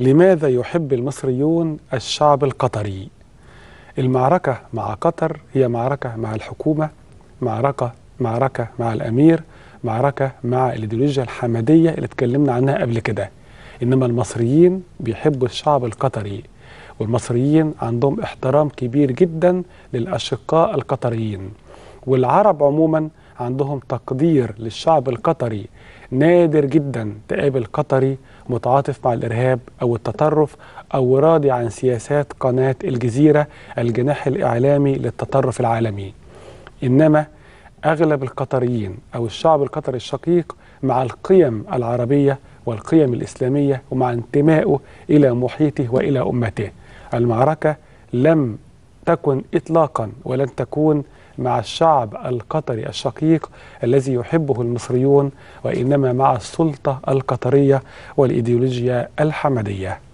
لماذا يحب المصريون الشعب القطري المعركة مع قطر هي معركة مع الحكومة معركة معركة مع الأمير معركة مع الإيديولوجيا الحمدية اللي اتكلمنا عنها قبل كده إنما المصريين بيحبوا الشعب القطري والمصريين عندهم احترام كبير جدا للأشقاء القطريين والعرب عموما عندهم تقدير للشعب القطري نادر جدا تقابل قطري متعاطف مع الارهاب او التطرف او راضي عن سياسات قناه الجزيره الجناح الاعلامي للتطرف العالمي انما اغلب القطريين او الشعب القطري الشقيق مع القيم العربيه والقيم الاسلاميه ومع انتمائه الى محيطه والى امته المعركه لم تكن اطلاقا ولن تكون مع الشعب القطري الشقيق الذي يحبه المصريون وإنما مع السلطة القطرية والإيديولوجيا الحمدية